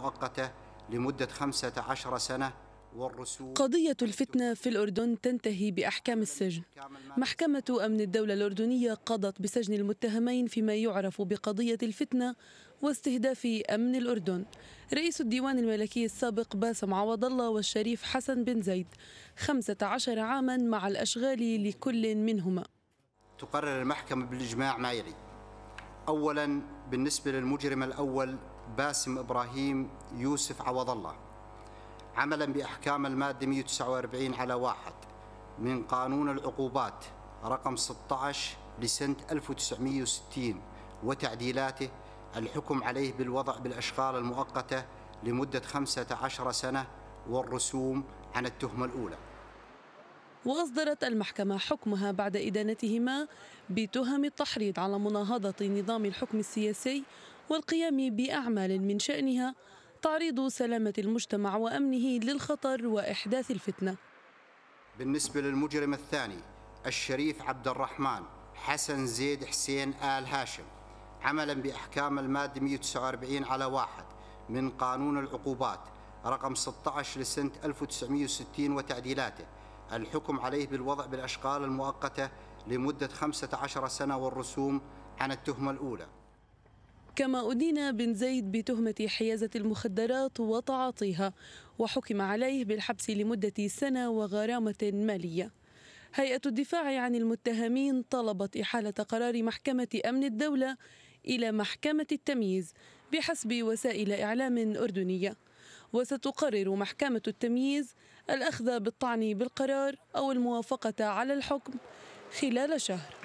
مؤقتة لمدة 15 سنة قضية الفتنة في الأردن تنتهي بأحكام السجن محكمة أمن الدولة الأردنية قضت بسجن المتهمين فيما يعرف بقضية الفتنة واستهداف أمن الأردن رئيس الديوان الملكي السابق باسم عوض الله والشريف حسن بن زيد 15 عاما مع الأشغال لكل منهما تقرر المحكمة بالإجماع ما يلي أولا بالنسبة للمجرم الأول باسم إبراهيم يوسف عوض الله عملا بأحكام المادة 149 على واحد من قانون العقوبات رقم 16 لسنة 1960 وتعديلاته الحكم عليه بالوضع بالأشغال المؤقتة لمدة 15 سنة والرسوم عن التهمة الأولى وأصدرت المحكمة حكمها بعد إدانتهما بتهم التحريض على مناهضة نظام الحكم السياسي والقيام بأعمال من شأنها تعريض سلامة المجتمع وأمنه للخطر وإحداث الفتنة بالنسبة للمجرم الثاني الشريف عبد الرحمن حسن زيد حسين آل هاشم عملا بأحكام المادة 149 على واحد من قانون العقوبات رقم 16 لسنة 1960 وتعديلاته الحكم عليه بالوضع بالأشغال المؤقتة لمدة 15 سنة والرسوم عن التهمة الأولى كما أدين بن زيد بتهمة حيازة المخدرات وتعاطيها وحكم عليه بالحبس لمدة سنة وغرامة مالية هيئة الدفاع عن المتهمين طلبت إحالة قرار محكمة أمن الدولة إلى محكمة التمييز بحسب وسائل إعلام أردنية وستقرر محكمة التمييز الأخذ بالطعن بالقرار أو الموافقة على الحكم خلال شهر